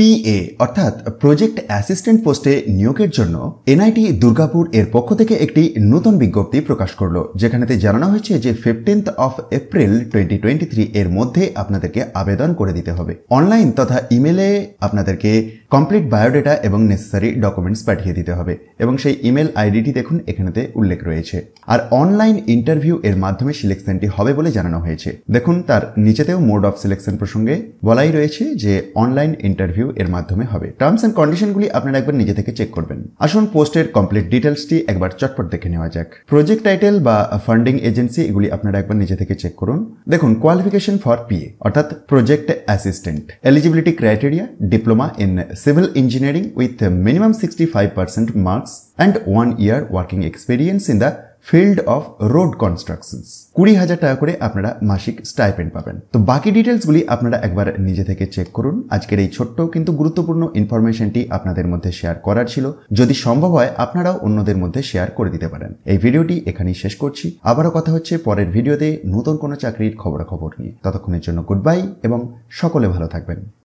PA অর্থাৎ project assistant পোস্টে নিয়োগের জন্য এনআইটি দুর্গাপুর এর পক্ষ থেকে একটি নতুন বিজ্ঞপ্তি প্রকাশ করল যেখানেতে জানানো হয়েছে যে fifteenth of April twenty twenty three এর মধ্যে আপনাদেরকে আবেদন করে দিতে হবে অনলাইন তথা ইমেলে আপনাদেরকে কমপ্লিট বায়োডেটা এবং নেসেসারি ডকুমেন্টস পাঠিয়ে দিতে হবে এবং সেই ইমেল আইডিটি দেখুন এখানেতে উল্লেখ রয়েছে আর অনলাইন ইন্টারভিউ এর মাধ্যমে সিলেকশনটি হবে বলে জানানো হয়েছে দেখুন তার নিচেতেও মোড অফ সিলেকশন প্রসঙ্গে বলাই রয়েছে যে অনলাইন ইন্টারভিউ ইন্টারভিউ এর মাধ্যমে হবে টার্মস অ্যান্ড কন্ডিশনগুলি আপনারা একবার নিজে থেকে চেক করবেন আসুন পোস্টের কমপ্লিট ডিটেলসটি একবার চটপট দেখে নেওয়া যাক প্রজেক্ট টাইটেল বা ফান্ডিং এজেন্সি এগুলি আপনারা একবার নিজে থেকে চেক করুন দেখুন কোয়ালিফিকেশন ফর পিএ অর্থাৎ project assistant eligibility criteria diploma in civil engineering with minimum sixty five percent marks and one year working experience in the field of road constructions কুড়ি হাজার টাকা করে আপনারা মাসিক স্টাইপেন্ড পাবেন তো বাকি ডিটেলসগুলি আপনারা একবার নিজে থেকে চেক করুন আজকের এই ছোট্ট কিন্তু গুরুত্বপূর্ণ ইনফরমেশনটি আপনাদের মধ্যে শেয়ার করার ছিল যদি সম্ভব হয় আপনারাও অন্যদের মধ্যে শেয়ার করে দিতে পারেন এই ভিডিওটি এখানেই শেষ করছি আবারও কথা হচ্ছে পরের ভিডিওতে নতুন কোনো চাকরির খবরাখবর নিয়ে ততক্ষণের জন্য গুড বাই এবং সকলে ভালো থাকবেন